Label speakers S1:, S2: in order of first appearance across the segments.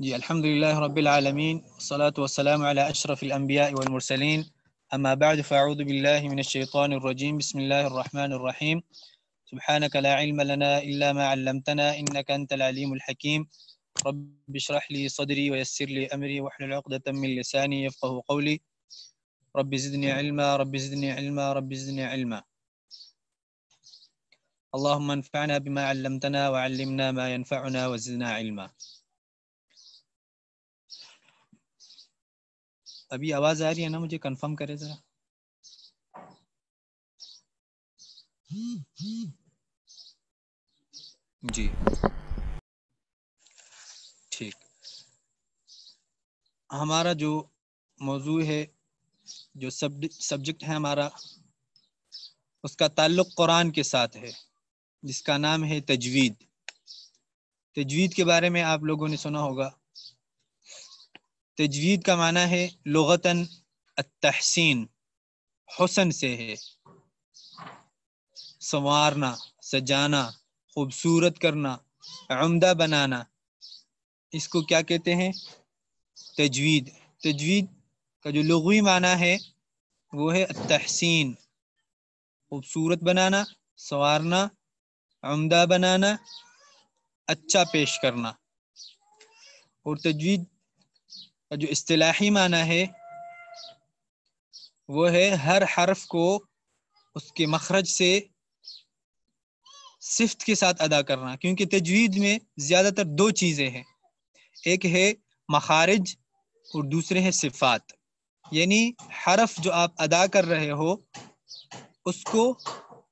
S1: جي الحمد لله رب العالمين والصلاة والسلام على أشرف الأنبياء والمرسلين أما بعد فأعوذ بالله من الشيطان الرجيم بسم الله الرحمن الرحيم سبحانك لا علم لنا إلا ما علمتنا إنك أنت العليم الحكيم رب اشرح لي صدري ويسر لي أمري واحلل عقدة من لساني يفقه قولي رب زدني علما رب زدني علما رب زدني علما اللهم انفعنا بما علمتنا وعلمنا ما ينفعنا وزدنا علما अभी आवाज आ रही है ना मुझे कंफर्म करे जरा जी ठीक हमारा जो मौजू है जो सब सब्जेक्ट है हमारा उसका ताल्लुक कुरान के साथ है जिसका नाम है तजवीद तजवीद के बारे में आप लोगों ने सुना होगा तजवीद का माना है लगतन तहसीन हसन से है संवारना सजाना खूबसूरत करना आमदा बनाना इसको क्या कहते हैं तजवीद तजवीद का जो लगवी माना है वो है तहसीन खूबसूरत बनाना संवारना आमदा बनाना अच्छा पेश करना और तजवीद का जो अصطलाही माना है वो है हर हर्फ को उसके मखरज से सिफ्त के साथ अदा करना क्योंकि तजवीद में ज़्यादातर दो चीज़ें हैं एक है मखारज और दूसरे हैं सिफात यानी हरफ जो आप अदा कर रहे हो उसको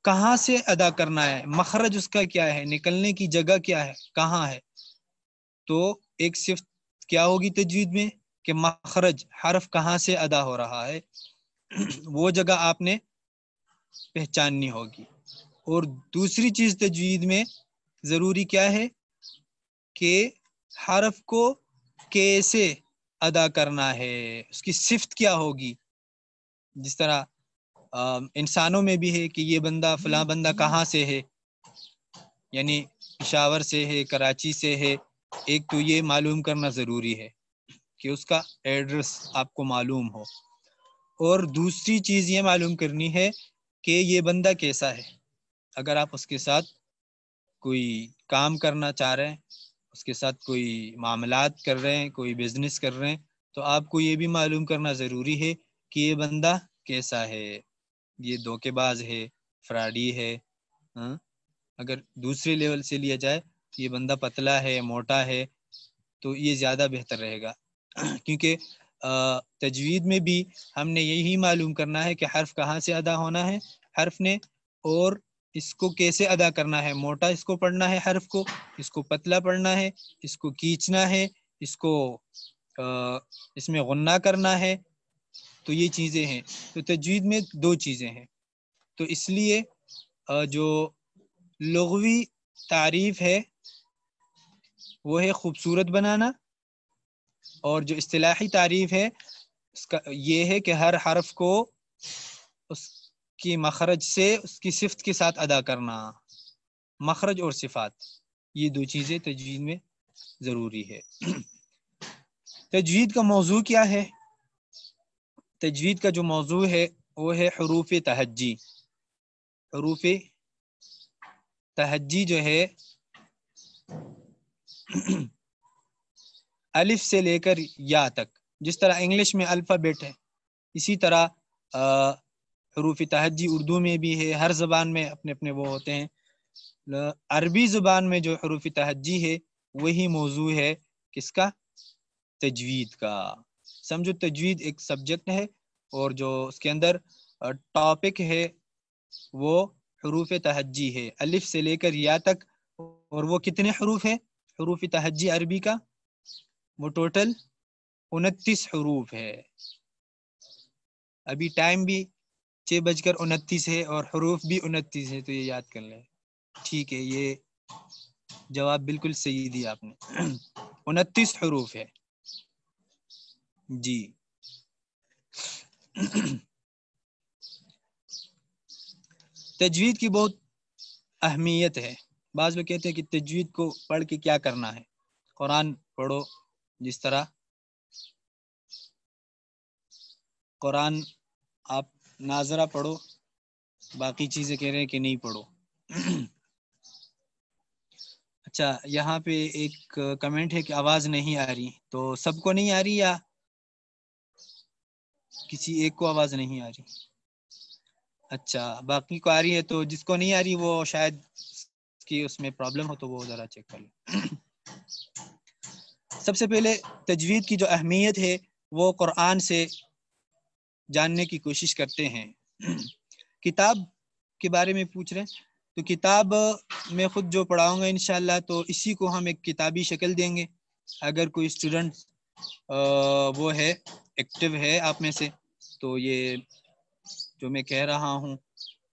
S1: कहाँ से अदा करना है मखरज उसका क्या है निकलने की जगह क्या है कहाँ है तो एक सिफ्त क्या होगी तजवीद में कि मखरज हरफ कहाँ से अदा हो रहा है वो जगह आपने पहचाननी होगी और दूसरी चीज़ तजवीद में ज़रूरी क्या है कि हरफ को कैसे अदा करना है उसकी सिफ्त क्या होगी जिस तरह इंसानों में भी है कि ये बंदा फला बंदा कहाँ से है यानी पिशावर से है कराची से है एक तो ये मालूम करना ज़रूरी है कि उसका एड्रेस आपको मालूम हो और दूसरी चीज़ ये मालूम करनी है कि ये बंदा कैसा है अगर आप उसके साथ कोई काम करना चाह रहे हैं उसके साथ कोई मामलात कर रहे हैं कोई बिजनेस कर रहे हैं तो आपको ये भी मालूम करना ज़रूरी है कि ये बंदा कैसा है ये धोखेबाज है फ्राडी है हा? अगर दूसरे लेवल से लिया जाए ये बंदा पतला है मोटा है तो ये ज़्यादा बेहतर रहेगा क्योंकि तजवीद में भी हमने यही मालूम करना है कि हर्फ कहाँ से अदा होना है हर्फ ने और इसको कैसे अदा करना है मोटा इसको पढ़ना है हर्फ को इसको पतला पढ़ना है इसको खींचना है इसको आ, इसमें गन्ना करना है तो ये चीज़ें हैं तो तजवीद में दो चीज़ें हैं तो इसलिए जो लगवी तारीफ है वो है खूबसूरत बनाना और जो असलाही तारीफ है उसका ये है कि हर हर्फ को उसकी मखरज से उसकी सिफत के साथ अदा करना मखरज और सिफात ये दो चीज़ें तजवीद में ज़रूरी है तजवीद का मौजू क्या है तजवीद का जो मौजू है वो है हरूफ तहजी हरूफ तहजी जो है अलिफ से लेकर या तक जिस तरह इंग्लिश में अल्फ़ाबेट है इसी तरह हरूफ तहजी उर्दू में भी है हर ज़बान में अपने अपने वो होते हैं अरबी ज़ुबान में जो हरूफ तहजी है वही मौजू है किसका तजवीद का समझो तजवीद एक सब्जेक्ट है और जो उसके अंदर टॉपिक है वो हरूफ तहजी है अलिफ से लेकर या तक और वो कितने हरूफ है हरूफ तहजी अरबी का वो टोटल उनतीस हरूफ है अभी टाइम भी छः बजकर उनतीस है और हरूफ भी उनतीस है तो ये याद कर लें ठीक है ये जवाब बिल्कुल सही दिया आपने उनतीस हरूफ है जी तजवीद की बहुत अहमियत है बाज़ लोग कहते हैं कि तजवीद को पढ़ के क्या करना है कुरान पढ़ो जिस तरह कुरान आप नाजरा पढ़ो बाकी चीज़ें कह रहे हैं कि नहीं पढ़ो अच्छा यहाँ पे एक कमेंट है कि आवाज़ नहीं आ रही तो सबको नहीं आ रही या किसी एक को आवाज़ नहीं आ रही अच्छा बाकी को आ रही है तो जिसको नहीं आ रही वो शायद की उसमें प्रॉब्लम हो तो वो ज़रा चेक कर लो सबसे पहले तजवीद की जो अहमियत है वो क़ुरान से जानने की कोशिश करते हैं किताब के बारे में पूछ रहे हैं तो किताब मैं ख़ुद जो पढ़ाऊँगा इन तो इसी को हम एक किताबी शक्ल देंगे अगर कोई स्टूडेंट वो है एक्टिव है आप में से तो ये जो मैं कह रहा हूँ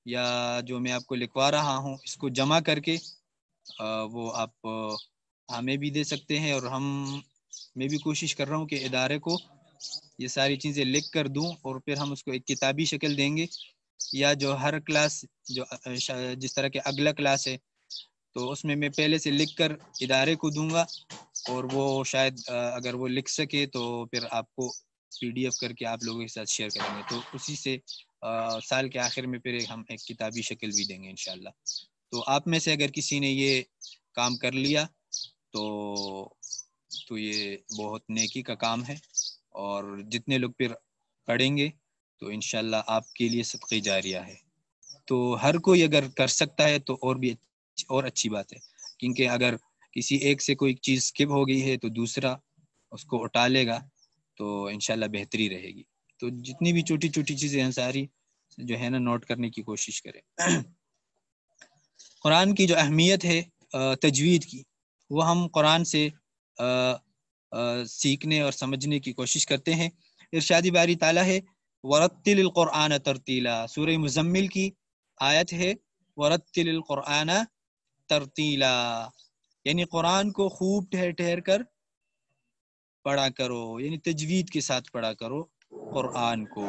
S1: या जो मैं आपको लिखवा रहा हूँ इसको जमा करके आ, वो आप हमें भी दे सकते हैं और हम मैं भी कोशिश कर रहा हूँ कि इदारे को ये सारी चीज़ें लिख कर दूँ और फिर हम उसको एक किताबी शक्ल देंगे या जो हर क्लास जो जिस तरह के अगला क्लास है तो उसमें मैं पहले से लिख कर इदारे को दूंगा और वो शायद अगर वो लिख सके तो फिर आपको पीडीएफ करके आप लोगों के साथ शेयर करेंगे तो उसी से आ, साल के आखिर में फिर हम एक किताबी शक्ल भी देंगे इनशाला तो आप में से अगर किसी ने ये काम कर लिया तो तो ये बहुत नेकी का काम है और जितने लोग फिर पढ़ेंगे तो इन आपके लिए सदक़े जारिया है तो हर कोई अगर कर सकता है तो और भी और अच्छी बात है क्योंकि अगर किसी एक से कोई चीज़ स्किप हो गई है तो दूसरा उसको उठा लेगा तो इन बेहतरी रहेगी तो जितनी भी छोटी छोटी चीज़ें हैं सारी जो है ना नोट करने की कोशिश करें कुरान की जो अहमियत है तजवीद की वो हम कुरान से आ, आ, सीखने और समझने की कोशिश करते हैं इर्शादी बारी ताला है वरतिल कुरान तरतीला सूर मुजम्मिल की आयत है वरतिल कुरान तरतीला यानी कुरान को खूब ठहर ठहर कर पढ़ा करो यानी तजवीद के साथ पढ़ा करो कुरान को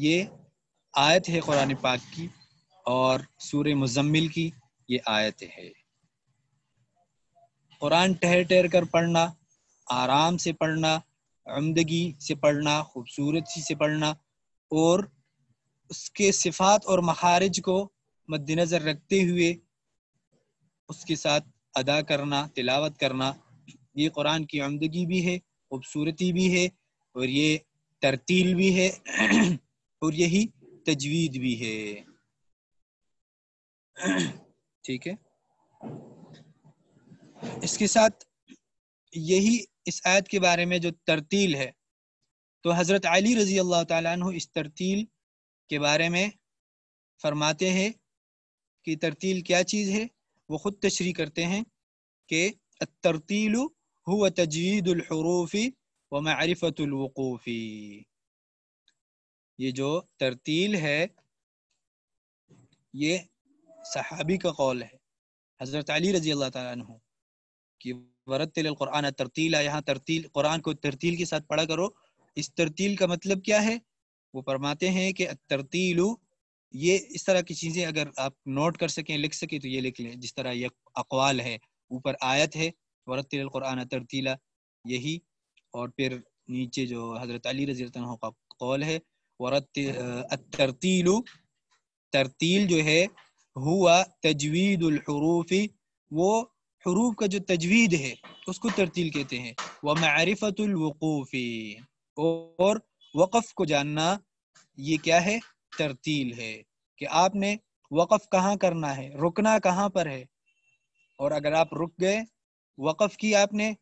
S1: ये आयत है कुरान पाक की और सूर मुजम्मिल की ये आयत है कुरान ठहर ठहर कर पढ़ना आराम से पढ़ना आमदगी से पढ़ना खूबसूरती से पढ़ना और उसके सिफात और मखारज को मद्दनज़र रखते हुए उसके साथ अदा करना तिलावत करना ये कुरान की आमदगी भी है खूबसूरती भी है और ये तरतील भी है और यही तजवीद भी है ठीक है इसके साथ यही इस आयत के बारे में जो तरतील है तो हज़रत अली रज़ी अल्लाह तु इस तरतील के बारे में फरमाते हैं कि तरतील क्या चीज़ है वो ख़ुद तशरी करते हैं कि तरतील हुआ तजदीदहरूफ़ी व मारफ़तलवूफ़ी ये जो तरतील है ये सहाबी का कौल है हज़रत अली रज़ी अल्लाह तु कि वरतल कुरान तरतीला यहाँ तरतील कुरान को तरतील के साथ पढ़ा करो इस तरतील का मतलब क्या है वो फरमाते हैं कि तरतीलु ये इस तरह की चीज़ें अगर आप नोट कर सकें लिख सकें तो ये लिख लें जिस तरह ये अकवाल है ऊपर आयत है वरत कुरान तरतीला यही और फिर नीचे जो हज़रत अली रजी का कौल है वरत तरतील जो है हुआ तजवीदलहरूफ़ी वो हरूफ का जो तजवीद है उसको तरतील कहते हैं वह मारिफतुलवकूफी और वक़फ़ को जानना ये क्या है तरतील है कि आपने वक़फ़ कहाँ करना है रुकना कहाँ पर है और अगर आप रुक गए वक़फ़ की आपने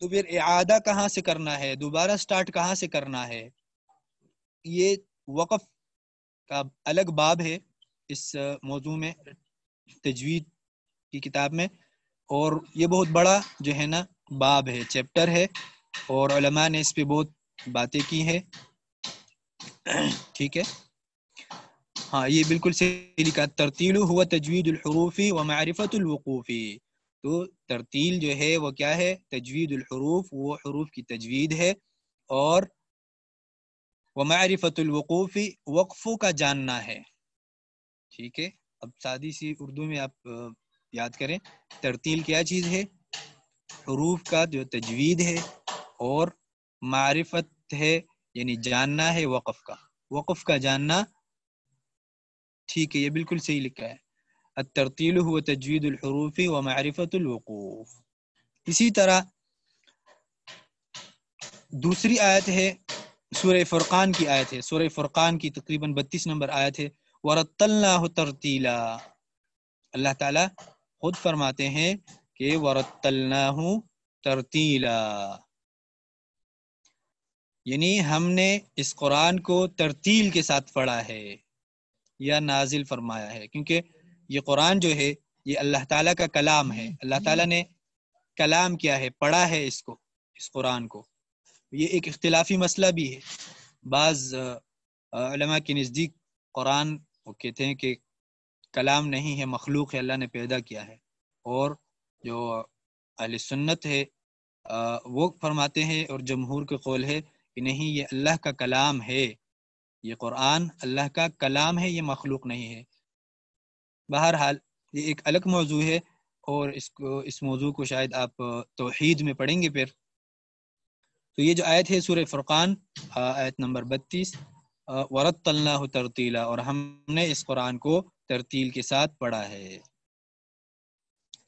S1: तो फिर इआदा कहाँ से करना है दोबारा स्टार्ट कहाँ से करना है ये वक़फ़ का अलग बाब है इस मौजू में तजवीद की किताब में और ये बहुत बड़ा जो है ना बाब है चैप्टर है और ने इस पे बहुत बातें की है ठीक है हाँ ये बिल्कुल सही लिखा तरतील हुआ तजवीदी व मारफतुलवकूफ़ी तो तरतील जो है वो क्या है तजवीदरूफ़ वो हरूफ की तजवीद है और व मारफतुलवकूफ़ी वक्फ़ों का जानना है ठीक है अब सादी सी उर्दू में आप याद करें तरतील क्या चीज़ है हरूफ का जो तजवीद है और मारिफत है यानी जानना है वक्फ का वक़्फ का जानना ठीक है ये बिल्कुल सही लिखा है तरतील हुआ तजवीदहरूफ़ी व मारफतलवूफ़ इसी तरह दूसरी आयत है सूर फुरक़ान की आयत है सूर फुरक़ान की तकरीबन बत्तीस नंबर आयत है वरतल्ला तरतीला अल्लाह ताला खुद फरमाते हैं कि वरतलना तरतीला यानी हमने इस कुरान को तरतील के साथ पढ़ा है या नाजिल फरमाया है क्योंकि ये कुरान जो है ये अल्लाह ताला का कलाम है अल्लाह ताला ने कलाम किया है पढ़ा है इसको इस कुरान को ये एक इख्तिलाफी मसला भी है बाज़ के नज़दीक कुरान वो कहते हैं कि कलाम नहीं है मखलूक है अल्लाह ने पैदा किया है और जो अल सुन्नत है वो फरमाते हैं और जमहूर के कौल है कि नहीं ये अल्लाह का कलाम है ये कुरान अल्लाह का कलाम है ये मखलूक नहीं है बहरहाल ये एक अलग मौजू है और इसको इस मौजू को शायद आप तोहद में पढ़ेंगे फिर तो ये जो आयत है सूर फ़ुरक़ान आयत नंबर बत्तीस वरत तरतीला और हमने इस कुरान को तरतील के साथ पढ़ा है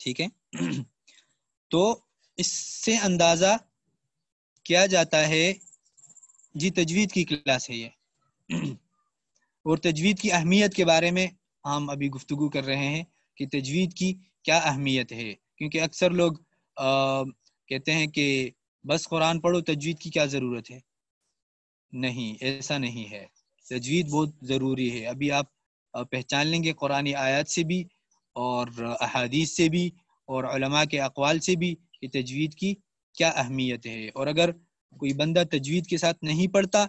S1: ठीक है तो इससे अंदाज़ा किया जाता है जी तजवीद की क्लास है ये और तजवीद की अहमियत के बारे में हम अभी गुफ्तु कर रहे हैं कि तजवीद की क्या अहमियत है क्योंकि अक्सर लोग आ, कहते हैं कि बस कुरान पढ़ो तजवीद की क्या ज़रूरत है नहीं ऐसा नहीं है तजवीद बहुत ज़रूरी है अभी आप पहचान लेंगे कुरानी आयात से भी और अहादीस से भी और के अकवाल से भी कि तजवीद की क्या अहमियत है और अगर कोई बंदा तजवीद के साथ नहीं पढ़ता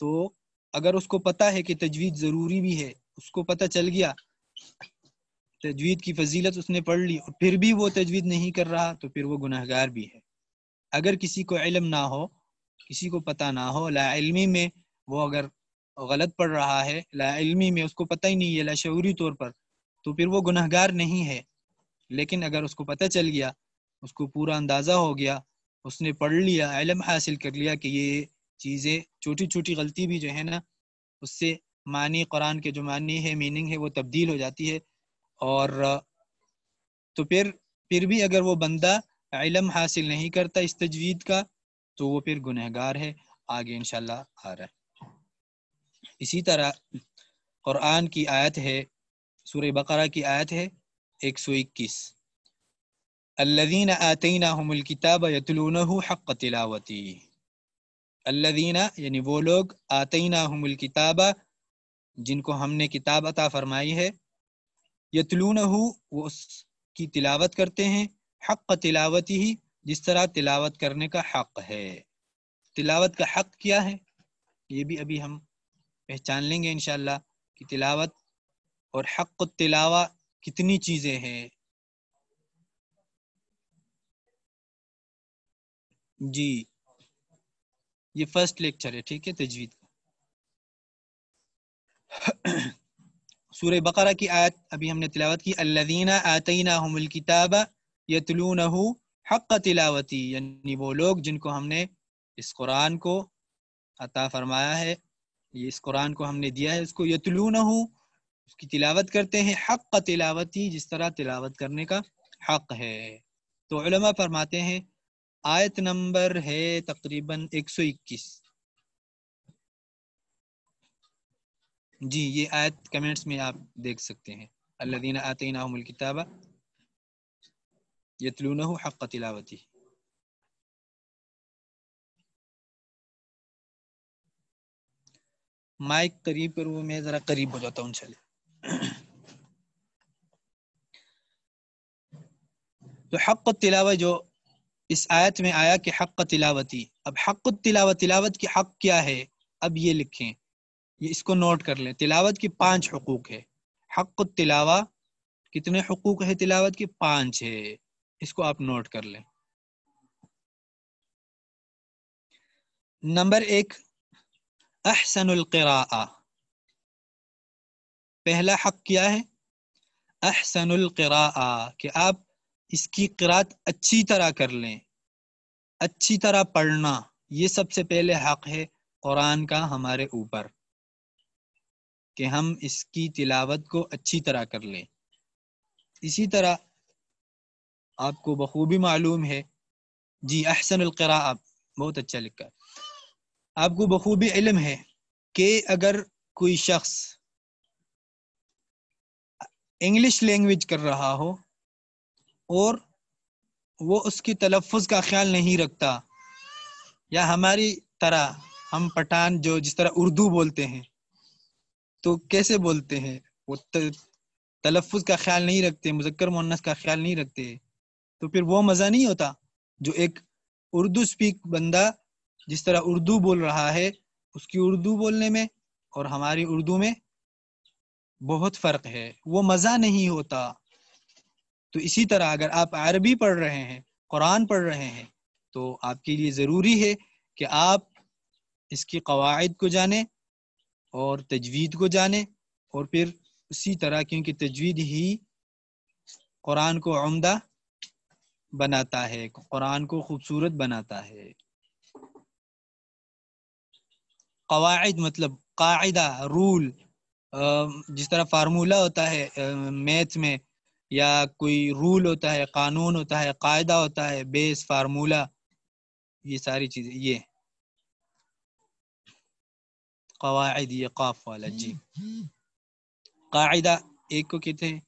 S1: तो अगर उसको पता है कि तजवीद ज़रूरी भी है उसको पता चल गया तजवीद की फजीलत उसने पढ़ ली और फिर भी वो तजवीद नहीं कर रहा तो फिर वो गुनहगार भी है अगर किसी को इलम ना हो किसी को पता ना हो लाइलमी में वो अगर गलत पढ़ रहा है लाइलमी में उसको पता ही नहीं है लाशूरी तौर पर तो फिर वो गुनहगार नहीं है लेकिन अगर उसको पता चल गया उसको पूरा अंदाज़ा हो गया उसने पढ़ लिया इलम हासिल कर लिया कि ये चीज़ें छोटी छोटी गलती भी जो है ना उससे मानी कुरान के जो मानी है मीनिंग है वो तब्दील हो जाती है और तो फिर फिर भी अगर वो बंदा इलम हासिल नहीं करता इस तजवीद का तो वो फिर गुनहगार है आगे इन आ रहा है इसी तरह क़ुरान की आयत है सूर बकरा की आयत है एक सौ इक्कीस الذين आतना الكتاب يتلونه हक़ तिलावती الذين यानी वो लोग आतना الكتاب जिनको हमने किताब अता फरमाई है يتلونه وہ उसकी तिलावत करते हैं हक़ तिलावती ही जिस तरह तिलावत करने का हक़ है तिलावत का हक़ क्या है ये भी अभी हम पहचान लेंगे इनशाला कि तिलावत और हक तिलावा कितनी चीज़ें हैं जी ये फर्स्ट लेक्चर है ठीक है तजवीद का सूर्य बकरा की आयत अभी हमने तिलावत की अल्लादीना आतना हमल किताब नहु हक तिलावती यानी वो लोग जिनको हमने इस कुरान को अता फरमाया है ये इस कुरान को हमने दिया है यतलू यतलून हो उसकी तिलावत करते हैं हक का तिलावत ही जिस तरह तिलावत करने का हक है तो फरमाते हैं आयत नंबर है तकरीबन 121 जी ये आयत कमेंट्स में आप देख सकते हैं अल्लादीन ना किताबा हो हक तिलावती
S2: माइक करीब पर
S1: मैं जरा करीब हो जाता हूँ चले तो हक तिलावत जो इस आयत में आया कि हक तिलावती अब हक तिलावत तिलावत की हक क्या है अब ये लिखें ये इसको नोट कर लें तिलावत की पांच हकूक है हक तिलावा कितने हकूक है तिलावत के पांच है इसको आप नोट कर लें नंबर एक अहसनक़रा पहला हक क्या है अहसनक़रा कि आप इसकी क़रात अच्छी तरह कर लें अच्छी तरह पढ़ना ये सबसे पहले हक है कुरान का हमारे ऊपर कि हम इसकी तिलावत को अच्छी तरह कर लें इसी तरह आपको बखूबी मालूम है जी अहसन अलकरा आप बहुत अच्छा लिखा है आपको बखूबी इलम है कि अगर कोई शख्स इंग्लिश लैंग्वेज कर रहा हो और वो उसकी तलफ़ का ख्याल नहीं रखता या हमारी तरह हम पठान जो जिस तरह उर्दू बोलते हैं तो कैसे बोलते हैं वो तलफ़ का ख्याल नहीं रखते मुजक्र मुन्नस का ख्याल नहीं रखते तो फिर वो मज़ा नहीं होता जो एक उर्दू स्पीक बंदा जिस तरह उर्दू बोल रहा है उसकी उर्दू बोलने में और हमारी उर्दू में बहुत फ़र्क है वो मज़ा नहीं होता तो इसी तरह अगर आप अरबी पढ़ रहे हैं कुरान पढ़ रहे हैं तो आपके लिए ज़रूरी है कि आप इसकी कवायद को जाने और तजवीद को जाने और फिर उसी तरह क्योंकि तजवीद ही कुरान को आमदा बनाता है कुरान को खूबसूरत बनाता है कवायद मतलब कायदा रूल जिस तरह फार्मूला होता है मैथ में या कोई रूल होता है कानून होता है कायदा होता है बेस फार्मूला ये सारी चीज़ें ये कवायद ये काफ वाला जी कायदा एक को कहते हैं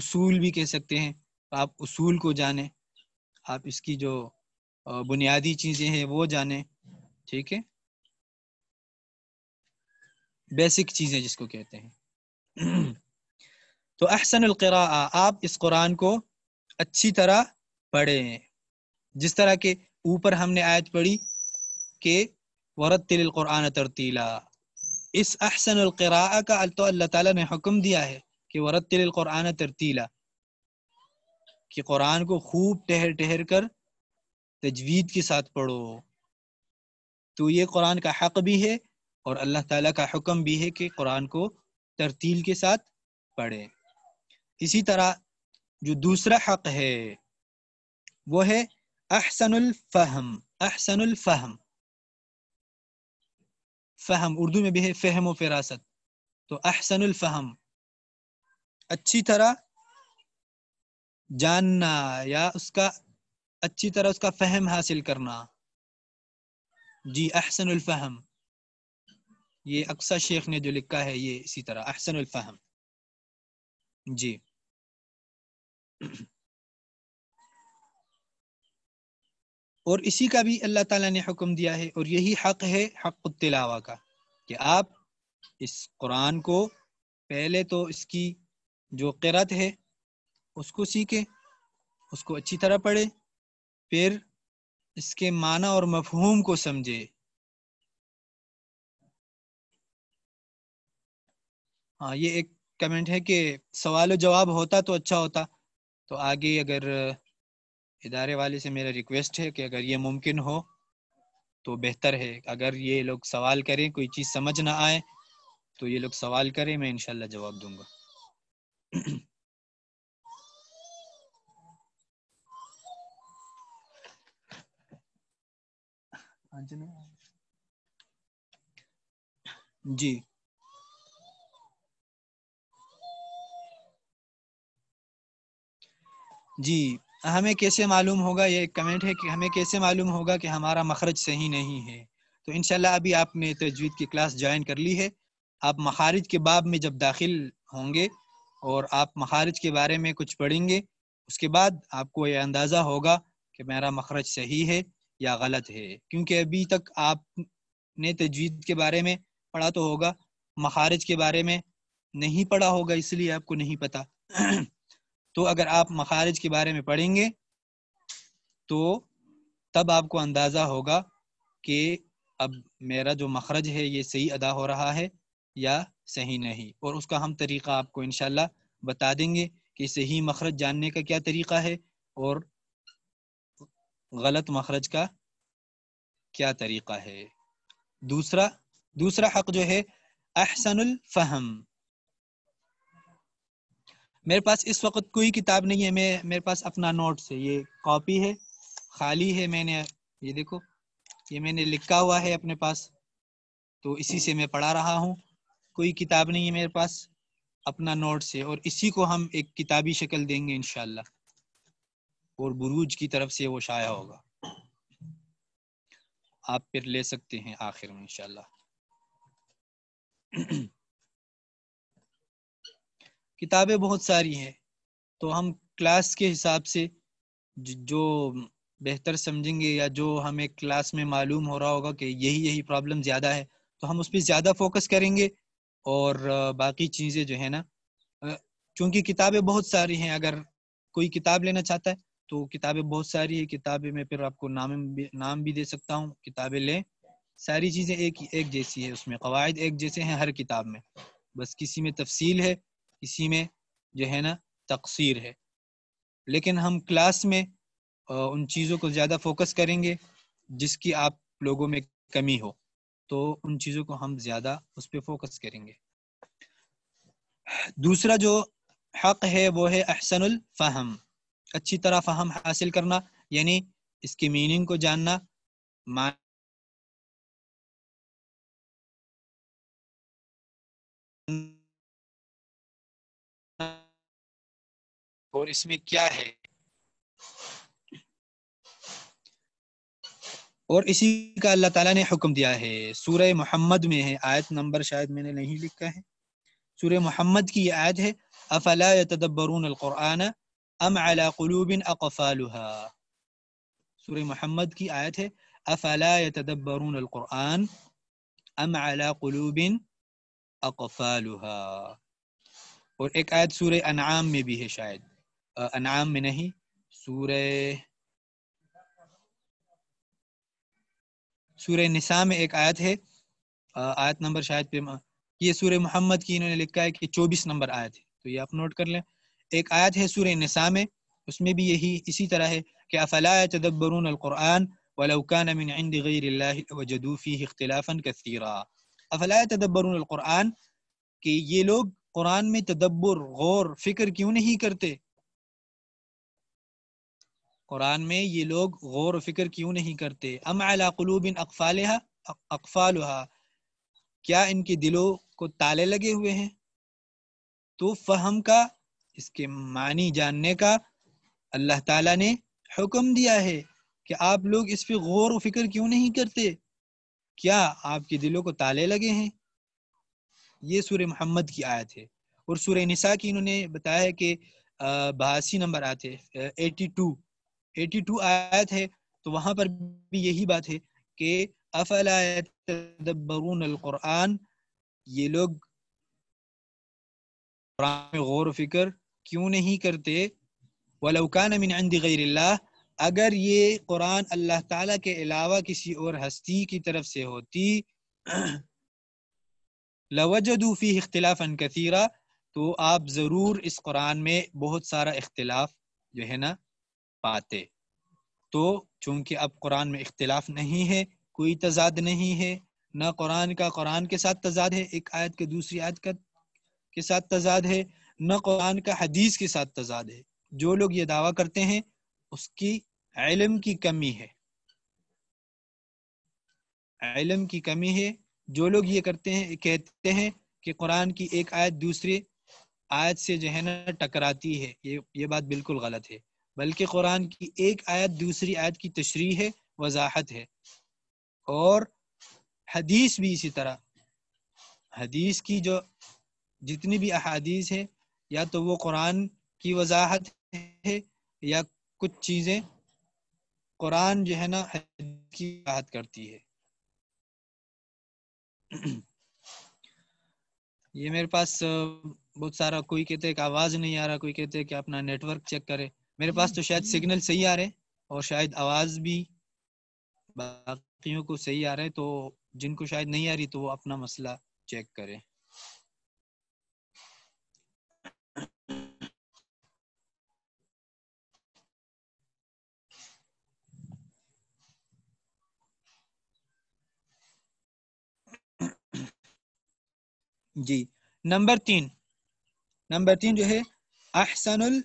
S1: उसूल भी कह सकते हैं आप उसूल को जाने आप इसकी जो बुनियादी चीज़ें हैं वो जाने ठीक है बेसिक चीज़ें जिसको कहते हैं तो अहसन अलक़रा आप इस कुरान को अच्छी तरह हैं जिस तरह के ऊपर हमने आयत पढ़ी के वरत तिलकुरान तरतीला इस अहसन अलक़रा का तो अल्लाह ताला ने हुक्म दिया है कि वरत तिलकुरान तरतीला कि कुरान को खूब ठहर ठहर कर तजवीद के साथ पढ़ो तो ये कुरान का हक भी है और अल्लाह ताला का हुक्म भी है कि कुरान को तरतील के साथ पढ़े इसी तरह जो दूसरा हक है वो है फहम अहसनफहम फ़हम उर्दू में भी है फ़हम फ़िरासत तो फहम अच्छी तरह जानना या उसका अच्छी तरह उसका फ़हम हासिल करना जी फहम ये अक्सा शेख ने जो लिखा है ये इसी
S2: तरह अहसन फ़हम जी
S1: और इसी का भी अल्लाह ताला ने हुक्म दिया है और यही हक है हक तिलावा का कि आप इस कुरान को पहले तो इसकी जो किरत है उसको सीखें उसको अच्छी तरह पढ़े फिर इसके माना और मफहूम को समझे हाँ ये एक कमेंट है कि सवाल जवाब होता तो अच्छा होता तो आगे अगर इदारे वाले से मेरा रिक्वेस्ट है कि अगर ये मुमकिन हो तो बेहतर है अगर ये लोग सवाल करें कोई चीज़ समझ ना आए तो ये लोग सवाल करें मैं इनशाला जवाब दूंगा जी जी हमें कैसे मालूम होगा ये एक कमेंट है कि हमें कैसे मालूम होगा कि हमारा मखरज सही नहीं है तो इनशाला अभी आपने तजवीद की क्लास ज्वाइन कर ली है आप महारिज के बाब में जब दाखिल होंगे और आप महारिज के बारे में कुछ पढ़ेंगे उसके बाद आपको यह अंदाज़ा होगा कि मेरा मखरज सही है या गलत है क्योंकि अभी तक आपने तजवीद के बारे में पढ़ा तो होगा महारिज के बारे में नहीं पढ़ा होगा इसलिए आपको नहीं पता तो अगर आप मखारिज के बारे में पढ़ेंगे तो तब आपको अंदाज़ा होगा कि अब मेरा जो मखरज है ये सही अदा हो रहा है या सही नहीं और उसका हम तरीक़ा आपको इनशाला बता देंगे कि सही मखरज जानने का क्या तरीक़ा है और गलत मखरज का क्या तरीक़ा है दूसरा दूसरा हक जो है अहसनुल फ़हम मेरे पास इस वक्त कोई किताब नहीं है मैं मेरे पास अपना नोट्स है ये कॉपी है खाली है मैंने ये देखो ये मैंने लिखा हुआ है अपने पास तो इसी से मैं पढ़ा रहा हूँ कोई किताब नहीं है मेरे पास अपना नोट्स है और इसी को हम एक किताबी शक्ल देंगे इनशाला और बुरूज की तरफ से वो शाया होगा आप फिर ले सकते हैं आखिर में इनशाला किताबें बहुत सारी हैं तो हम क्लास के हिसाब से जो बेहतर समझेंगे या जो हमें क्लास में मालूम हो रहा होगा कि यही यही प्रॉब्लम ज़्यादा है तो हम उस पर ज़्यादा फोकस करेंगे और बाकी चीज़ें जो है ना क्योंकि किताबें बहुत सारी हैं अगर कोई किताब लेना चाहता है तो किताबें बहुत सारी है किताबें मैं फिर आपको नाम भी नाम भी दे सकता हूँ किताबें लें सारी चीज़ें एक एक जैसी है उसमें कवायद एक जैसे हैं हर किताब में बस किसी में तफसील है इसी में जो है ना तकसीर है लेकिन हम क्लास में उन चीज़ों को ज़्यादा फोकस करेंगे जिसकी आप लोगों में कमी हो तो उन चीज़ों को हम ज़्यादा उस पर फोकस करेंगे दूसरा जो हक है वो है अहसनुल फ़हम अच्छी तरह फ़हम हासिल करना यानी इसकी मीनिंग को जानना मान
S2: Mm-hmm. और इसमें क्या है
S1: और इसी का अल्लाह ताला ने हुक्म दिया है सूर्य मोहम्मद में है आयत नंबर शायद मैंने नहीं लिखा है सूर्य मोहम्मद की आयत है अफला तदब्बरून अम अला कलूबिन अकफालहा सूर्य मोहम्मद की आयत है अफला तदब्बरून अम अला कलूबिन अकफालहा और एक आयत सूर्य अनाम में भी है शायद अनाम में नहीं सूर्य सूर्य निसा में एक आयत है आयत नंबर शायद पे ये सूर्य मोहम्मद की इन्होंने लिखा है कि 24 नंबर आयत है तो ये आप नोट कर लें एक आयत है सूर्य निसा में उसमें भी यही इसी तरह है कि अफला तदब्बरून अलकुरान वलौकान मिन इंद वजदूफ़ी इख्तिलाफ़न कसीरा अफला तदब्बरून अलकुरान कि ये लोग कुरान में तदब्बर गौर फिक्र क्यों नहीं करते कुरान में ये लोग गौर फिक्र क्यों नहीं करते अम अलाकलूबिन अकफ़ाल अकफ़ाल क्या इनके दिलों को ताले लगे हुए हैं तो फहम का इसके मानी जानने का अल्लाह ताला ने हुक्म दिया है कि आप लोग इस पर गौर व फिक्र क्यों नहीं करते क्या आपके दिलों को ताले लगे हैं ये सूर्य मोहम्मद की आयत है और सूर्य निसा की इन्होंने बताया कि बासी नंबर आते एटी टू 82 आयत है तो वहां पर भी यही बात है कि कुरान ये लोग गौर फिक्र क्यों नहीं करते वलौकान अगर ये कुरान अल्लाह ताला के अलावा किसी और हस्ती की तरफ से होती लवजदूफ़ी अख्तिलाफ़न कसीरा तो आप ज़रूर इस कुरान में बहुत सारा इख्तिलाफ जो है ना पाते तो चूंकि अब कुरान में इख्तलाफ नहीं है कोई तजाद नहीं है न कुरान का कुरान के साथ तजाद है एक आयत के दूसरी आयत का के साथ तजाद है न कुरान का हदीस के साथ तजाद है जो लोग ये दावा करते हैं उसकी इलम की कमी है इलम की कमी है जो लोग ये करते हैं कहते हैं कि कुरान की एक आयत दूसरे आयत से जो है ना टकराती है ये ये बात बिल्कुल गलत है बल्कि कुरान की एक आयत दूसरी आयत की तशरी है वजाहत है और हदीस भी इसी तरह हदीस की जो जितनी भी अहादीस है या तो वो कुरान की वजाहत है या कुछ चीज़ें कुरान जो है ना की वजाहत करती है ये मेरे पास बहुत सारा कोई कहते हैं कि आवाज़ नहीं आ रहा कोई कहते हैं कि अपना नेटवर्क चेक करे मेरे पास तो शायद सिग्नल सही आ रहे और शायद आवाज़ भी बाकियों को सही आ रहा है तो जिनको शायद नहीं आ रही तो वो अपना मसला चेक करें जी नंबर तीन नंबर तीन जो है अहसनुल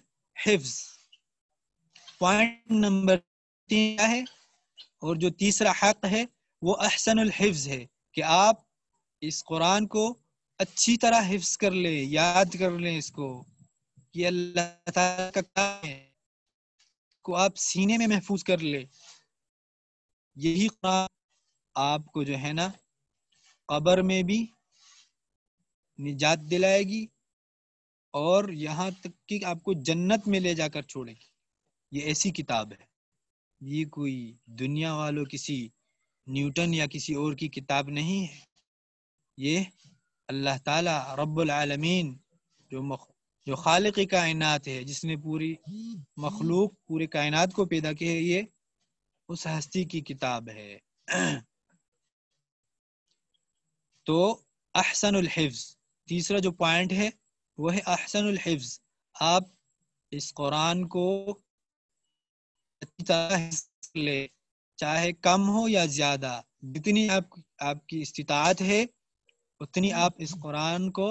S1: हिफ्ज़ पॉइंट नंबर तीन क्या है और जो तीसरा हक है वो अहसन हिफ्ज है कि आप इस कुरान को अच्छी तरह हिफ्ज कर ले याद कर लें इसको कि अल्लाह का को आप सीने में महफूज कर ले यही कुरान आपको जो है ना कबर में भी निजात दिलाएगी और यहाँ तक कि आपको जन्नत में ले जाकर छोड़ेगी ये ऐसी किताब है ये कोई दुनिया वालों किसी न्यूटन या किसी और की किताब नहीं है ये अल्लाह ताला रब्बुल आलमीन जो मख, जो खालिक कायनात है जिसने पूरी मखलूक पूरे कायनात को पैदा किया है ये उस हस्ती की किताब है तो अहसन हिफ्ज तीसरा जो पॉइंट है वह है अहसन हिफ्ज आप इस कुरान को अच्छी तरह ले चाहे कम हो या ज्यादा जितनी आप आपकी इस्तात है उतनी आप इस कुरान को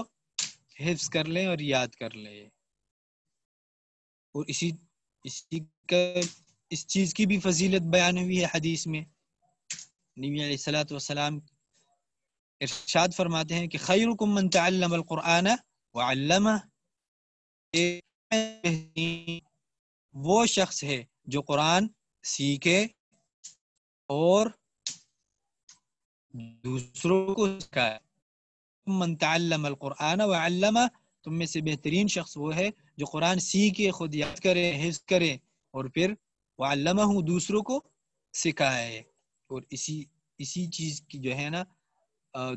S1: हिफ्स कर लें और याद कर लें और इसी इसी का इस चीज़ की भी फजीलत बयान हुई है हदीस में नबी सलाम इरशाद फरमाते हैं कि खैरुकुम तल्लमकुरान वल्लम वो शख्स है जो कुरान सीखे और दूसरों को सिखाया तुम में से बेहतरीन शख्स वो है जो कुरान सीखे खुद याद करे हिज करे और फिर वल्लमा हूँ दूसरों को सिखाए और इसी इसी चीज़ की जो है ना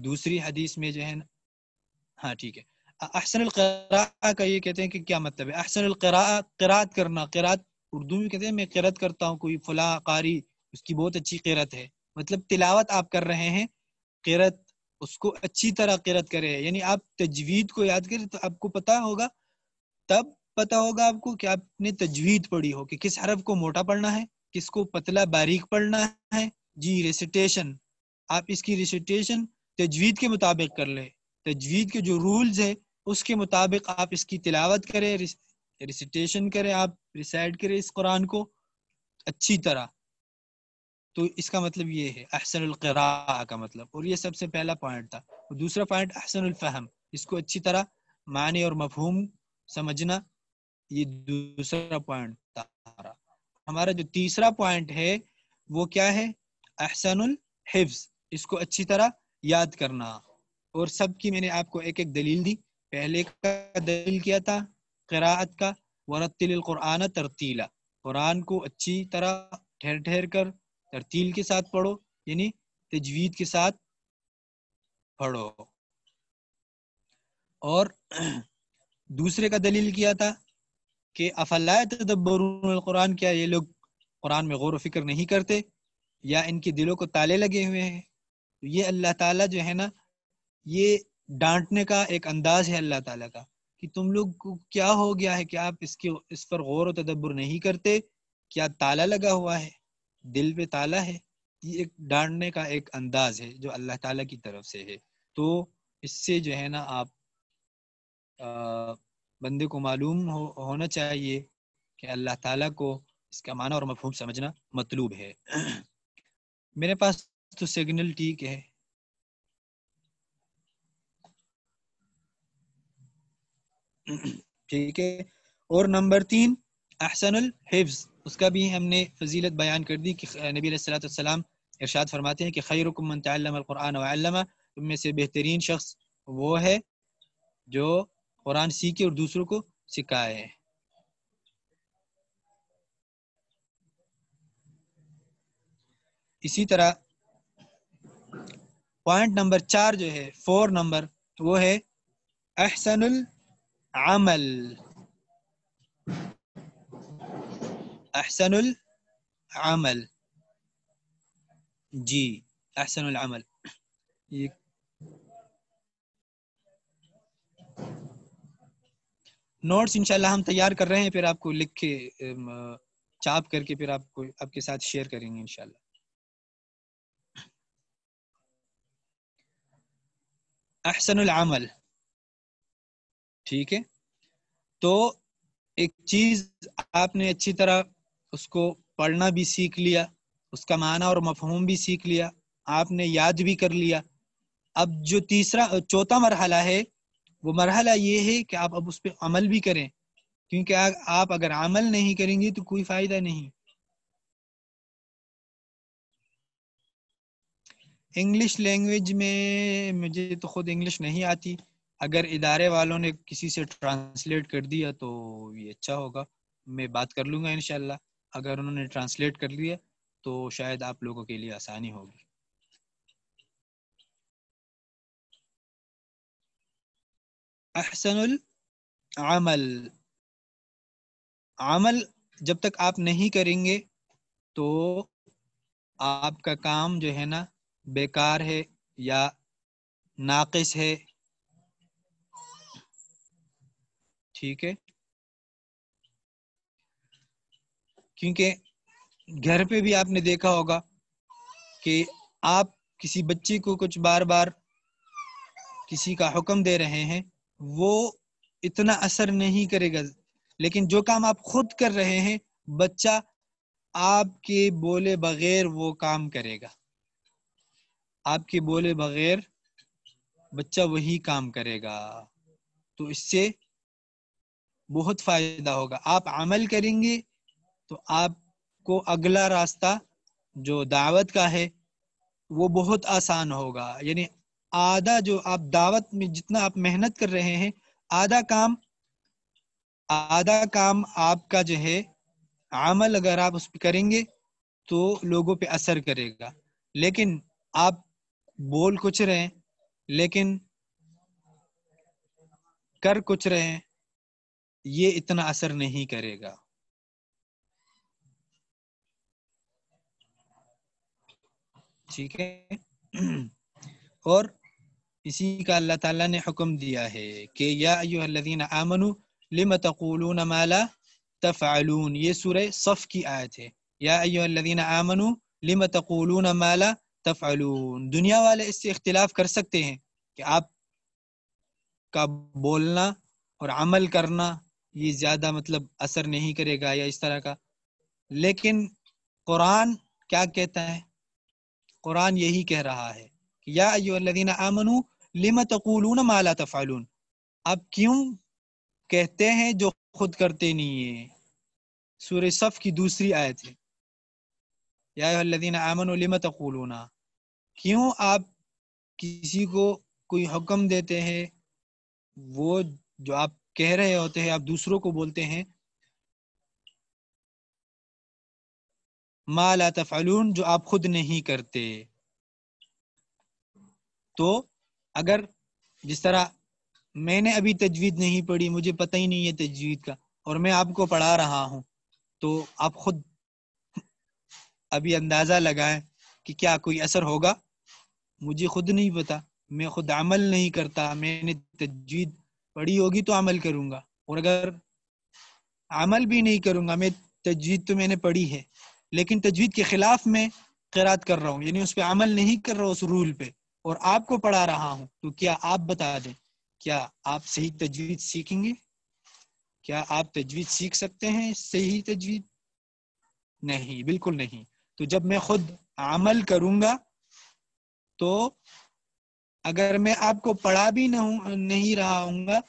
S1: दूसरी हदीस में जो है ना हाँ ठीक है अहसन का ये कहते हैं कि क्या मतलब है अहसन करात करना करात उर्दू में कहते हैं मैं किरत करता हूँ कोई फला कारी उसकी बहुत अच्छी किरत है मतलब तिलावत आप कर रहे हैं किरत उसको अच्छी तरह किरत करे यानी आप तजवीद को याद करें तो आपको पता होगा तब पता होगा आपको कि आपने तजवीद पढ़ी हो कि किस हरफ को मोटा पढ़ना है किसको पतला बारीक पढ़ना है जी रेसिटेशन आप इसकी रेसिटेशन तजवीद के मुताबिक कर ले तजवीद के जो रूल्स है उसके मुताबिक आप इसकी तिलावत करें रिसिटेशन करें आप रिसाइड करें इस कुरान को अच्छी तरह तो इसका मतलब ये है अहसनरा का मतलब और ये सबसे पहला पॉइंट था और दूसरा पॉइंट अहसन इसको अच्छी तरह माने और मफहूम समझना ये दूसरा पॉइंट था हमारा जो तीसरा पॉइंट है वो क्या है अहसन हिफ्स इसको अच्छी तरह याद करना और सबकी मैंने आपको एक एक दलील दी पहले का दलील किया था क़राअत का वरतिलक़ुरान तरतीला कुरान को अच्छी तरह ठहर ठहर कर तरतील के साथ पढ़ो यानी तजवीज के साथ पढ़ो और दूसरे का दलील किया था कि अफला तदब्बरुन क्या ये लोग कुरान में गौर फिक्र नहीं करते या इनके दिलों को ताले लगे हुए हैं तो ये अल्लाह ताला जो है ना ये डांटने का एक अंदाज है अल्लाह ताला का कि तुम लोग को क्या हो गया है क्या आप इसके इस पर गौर व तदब्बर नहीं करते क्या ताला लगा हुआ है दिल पे ताला है ये एक डांटने का एक अंदाज है जो अल्लाह ताला की तरफ से है तो इससे जो है ना आप आ, बंदे को मालूम हो होना चाहिए कि अल्लाह ताला को इसका माना और मफहूम समझना मतलूब है मेरे पास तो सिग्नल ठीक है ठीक है और नंबर तीन अहसन हिफ्ज उसका भी हमने फजीलत बयान कर दी कि नबी सलाम इरशाद फरमाते हैं कि खैर मनतमान में से बेहतरीन शख्स वो है जो कुरान सीखे और दूसरों को सिखाए इसी तरह पॉइंट नंबर चार जो है फोर नंबर वो है अहसनुल عمل أحسن العمل जी अहसन العمل ये नोट्स इंशाल्लाह हम तैयार कर रहे हैं फिर आपको लिख के चाप करके फिर आपको आपके साथ शेयर करेंगे इंशाल्लाह अहसन अमल ठीक है तो एक चीज आपने अच्छी तरह उसको पढ़ना भी सीख लिया उसका माना और मफहूम भी सीख लिया आपने याद भी कर लिया अब जो तीसरा चौथा मरहला है वो मरहला ये है कि आप अब उस पर अमल भी करें क्योंकि आप अगर अमल नहीं करेंगे तो कोई फायदा नहीं इंग्लिश लैंग्वेज में मुझे तो खुद इंग्लिश नहीं आती अगर इदारे वालों ने किसी से ट्रांसलेट कर दिया तो ये अच्छा होगा मैं बात कर लूँगा इनशाला अगर उन्होंने ट्रांसलेट कर लिया तो शायद आप लोगों के लिए आसानी होगी अहसनुल अमल अमल जब तक आप नहीं करेंगे तो आपका काम जो है ना बेकार है या नाक़स है ठीक है क्योंकि घर पे भी आपने देखा होगा कि आप किसी बच्चे को कुछ बार बार किसी का हुक्म दे रहे हैं वो इतना असर नहीं करेगा लेकिन जो काम आप खुद कर रहे हैं बच्चा आपके बोले बगैर वो काम करेगा आपके बोले बगैर बच्चा वही काम करेगा तो इससे बहुत फायदा होगा आप अमल करेंगे तो आपको अगला रास्ता जो दावत का है वो बहुत आसान होगा यानी आधा जो आप दावत में जितना आप मेहनत कर रहे हैं आधा काम आधा काम आपका जो है अमल अगर आप उस पर करेंगे तो लोगों पे असर करेगा लेकिन आप बोल कुछ रहे लेकिन कर कुछ रहे हैं ये इतना असर नहीं करेगा ठीक है और इसी का अल्लाह ताला ने हुक्म दिया है कि यादीन आमनु लिम माला तफ़ालून ये सूर्य सफ़ की आयत है या यादीन आमनु लिम तकूलून माला तफ़ालून दुनिया वाले इससे इख्तिलाफ कर सकते हैं कि आप का बोलना और अमल करना ये ज़्यादा मतलब असर नहीं करेगा या इस तरह का लेकिन कुरान क्या कहता है कुरान यही कह रहा है कि यादीन आमनु लिम माला तफ़ालून आप क्यों कहते हैं जो खुद करते नहीं है सूर्य सफ़ की दूसरी आयत है यादीना आमन लिम क्यों आप किसी को कोई हुक्म देते हैं वो जो आप कह रहे होते हैं आप दूसरों को बोलते हैं माला तफालून जो आप खुद नहीं करते तो अगर जिस तरह मैंने अभी तजवीज़ नहीं पढ़ी मुझे पता ही नहीं है तजवीज़ का और मैं आपको पढ़ा रहा हूं तो आप खुद अभी अंदाज़ा लगाएं कि क्या कोई असर होगा मुझे खुद नहीं पता मैं खुद अमल नहीं करता मैंने तजवीज़ पढ़ी होगी तो अमल करूंगा और अगर अमल भी नहीं करूंगा मैं तजवीद तो मैंने पढ़ी है लेकिन तजवीद के खिलाफ मैं खैरात कर रहा हूँ यानी उस पर अमल नहीं कर रहा उस रूल पे और आपको पढ़ा रहा हूँ तो क्या आप बता दें क्या आप सही तजवीज सीखेंगे क्या आप तजवीज सीख सकते हैं सही तजवीज नहीं बिल्कुल नहीं तो जब मैं खुद अमल करूंगा तो अगर मैं आपको पढ़ा भी नहीं रहा हूँ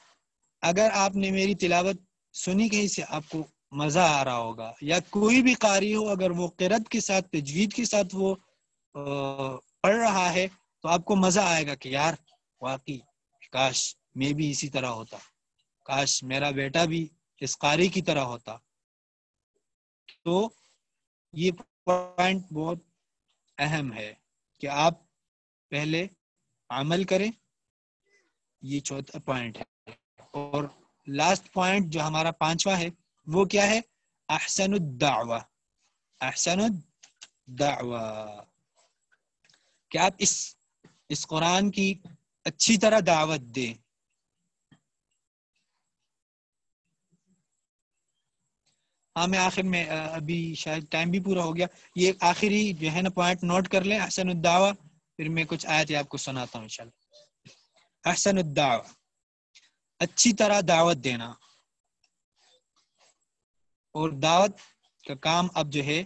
S1: अगर आपने मेरी तिलावत सुनी कहीं से आपको मज़ा आ रहा होगा या कोई भी कारी हो अगर वो किरत के साथ तजवीद के साथ वो पढ़ रहा है तो आपको मज़ा आएगा कि यार वाकई काश मैं भी इसी तरह होता काश मेरा बेटा भी इस कारी की तरह होता तो ये पॉइंट बहुत अहम है कि आप पहले અમલ કરે યે 14 પોઈન્ટ હે ઓર લાસ્ટ પોઈન્ટ જો હમારા પાંચવા હે વો ક્યા હે અહસનુ દાવહ અહસનુ દાવહ કે આપ ઇસ ઇસ કુરાન કી achhi tarah daawat de હમે આખિર મે અભી શાયદ ટાઈમ ભી પૂરા હો ગયા યે આખરી જો હે ના પોઈન્ટ નોટ કર લે અહસનુ દાવહ फिर मैं कुछ आयत आपको सुनाता हूँ इनशा अहसन अच्छी तरह दावत देना और दावत का काम अब जो है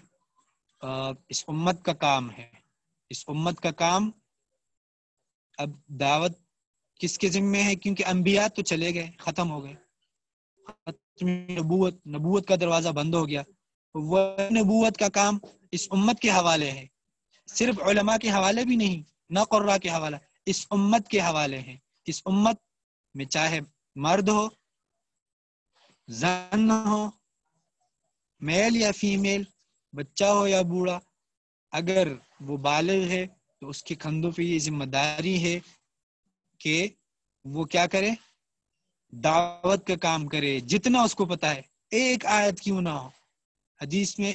S1: इस उम्मत का काम है इस उम्मत का काम अब दावत किसके जिम्मे है क्योंकि अम्बिया तो चले गए खत्म हो गए नबूत नबूत का दरवाजा बंद हो गया तो वह नबूत का काम इस उम्मत के हवाले है सिर्फ उलमा के हवाले भी नहीं ना के हवाला इस उम्मत के हवाले हैं इस उम्मत में चाहे मर्द हो जन हो मेल या फीमेल बच्चा हो या बूढ़ा अगर वो बालग है तो उसके खंदों पे ये जिम्मेदारी है कि वो क्या करे दावत का काम करे जितना उसको पता है एक आयत क्यों ना हो हदीस में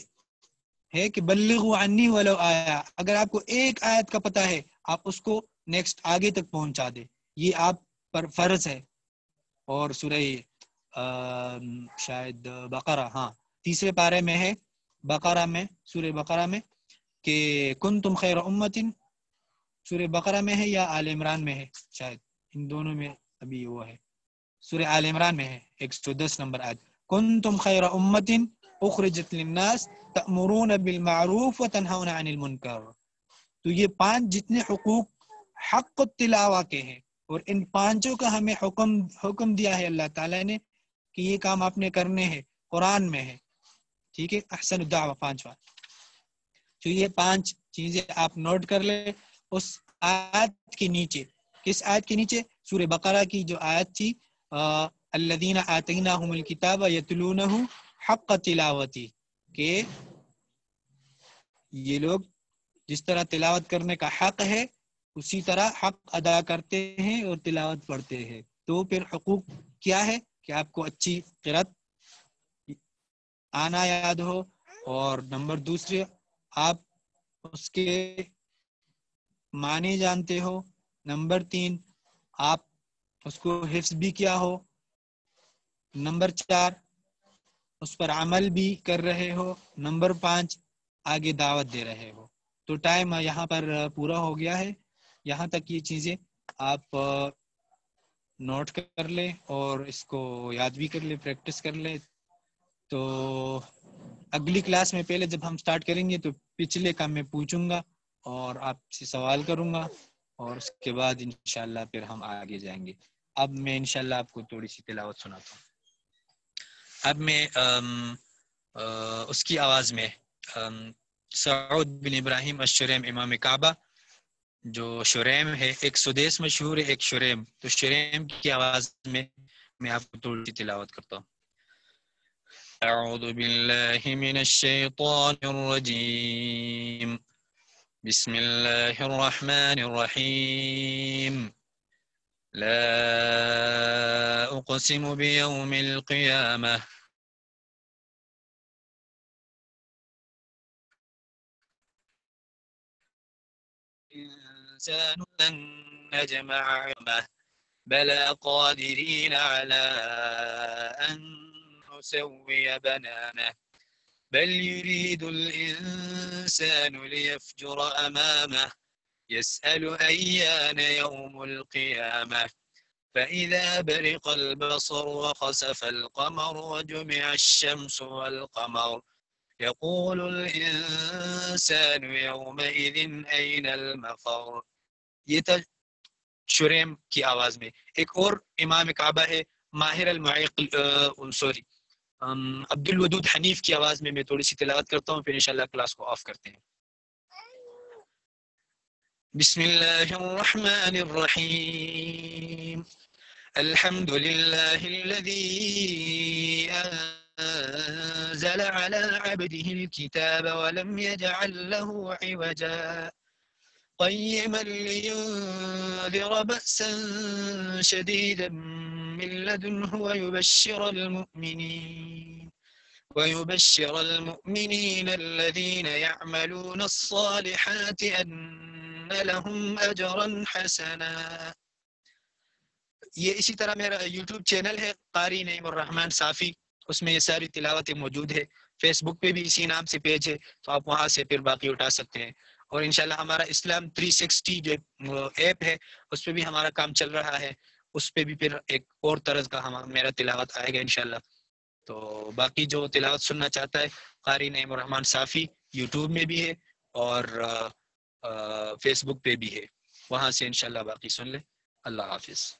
S1: है कि बल्लू अन्नी वालो आया अगर आपको एक आयत का पता है आप उसको नेक्स्ट आगे तक पहुंचा दे ये आप पर फर्ज है और सूर्य शायद बकरा हाँ तीसरे पारे में है बकरा में सूर्य बकरा में कि कुन तुम खैर उम्मतिन सूर्य बकरा में है या आल इमरान में है शायद इन दोनों में अभी वो है सूर्य आल इमरान में है एक सौ दस नंबर आयत कुन तुम खैर उम्मतिन उखरजत तमरून बिलमूफ व तनहा तनहाउन मुनकर तो ये पांच जितने हकूक हक तिलावा के हैं और इन पांचों का हमें हुक्म हुक्म दिया है अल्लाह ताला ने कि ये काम आपने करने हैं कुरान में है ठीक है अहसन दावा पांचवा तो ये पांच चीजें आप नोट कर ले उस आयत के नीचे किस आयत के नीचे सूर्य बकरा की जो आयत थी अल्लादीना आतना किताब यतलून हक तिलावती के ये लोग जिस तरह तिलावत करने का हक है उसी तरह हक अदा करते हैं और तिलावत पढ़ते हैं तो फिर हकूक क्या है कि आपको अच्छी किरत आना याद हो और नंबर दूसरे आप उसके माने जानते हो नंबर तीन आप उसको हिफ्स भी किया हो नंबर चार उस पर अमल भी कर रहे हो नंबर पाँच आगे दावत दे रहे हो तो टाइम यहाँ पर पूरा हो गया है यहाँ तक ये चीज़ें आप नोट कर ले और इसको याद भी कर ले प्रैक्टिस कर ले तो अगली क्लास में पहले जब हम स्टार्ट करेंगे तो पिछले काम में पूछूंगा और आपसे सवाल करूंगा और उसके बाद इनशाला फिर हम आगे जाएंगे अब मैं इनशाला आपको थोड़ी सी तिलावत सुनाता हूँ अब मैं um, uh, उसकी आवाज़ में um, सऊद बिन इब्राहिम अशरैम इमाम काबा जो शुरैम है एक सुदेश मशहूर है एक शुरैम तो शुरैम की आवाज़ में मैं आपको थोड़ी सी तिलावत करता हूँ أعوذ بالله من الشيطان الرجيم بسم الله الرحمن الرحيم لا أقسم
S2: بيوم القيامة إنسان
S1: لن نجمع علمه بلى قادرين على أن نسوي بنانه بل يريد الإنسان ليفجر أمامه يسأل أيان يوم القيامة فإذا برق البصر وخسف القمر وجمع الشمس والقمر يقول الإنسان يومئذ أين المفر شريم كي آواز میں ایک اور امام کعبہ ہے إيه ماہر المعیق آه، سوری عبد الودود حنیف کی آواز میں میں تھوڑی سی تلاوت کرتا ہوں پھر انشاءاللہ کلاس کو آف کرتے ہیں بسم الله الرحمن الرحيم الحمد لله الذي أنزل على عبده الكتاب ولم يجعل له عوجا قيما لينذر بأسا شديدا من لدنه ويبشر المؤمنين ويبشر المؤمنين الذين يعملون الصالحات أن لهم أجرا حسنا ये इसी तरह मेरा यूट्यूब चैनल है कारी रहमान साफ़ी उसमें ये सारी तिलावतें मौजूद है फेसबुक पे भी इसी नाम से पेज है तो आप वहाँ से फिर बाकी उठा सकते हैं और इनशाला हमारा इस्लाम 360 जो ऐप है उस पर भी हमारा काम चल रहा है उस पर भी फिर एक और तरह का हम मेरा तिलावत आएगा इनशाला तो बाकी जो तिलावत सुनना चाहता है कारी रहमान साफ़ी यूट्यूब में भी है और फेसबुक पे भी है वहां से इनशाला बाकी सुन ले अल्लाह हाफिज़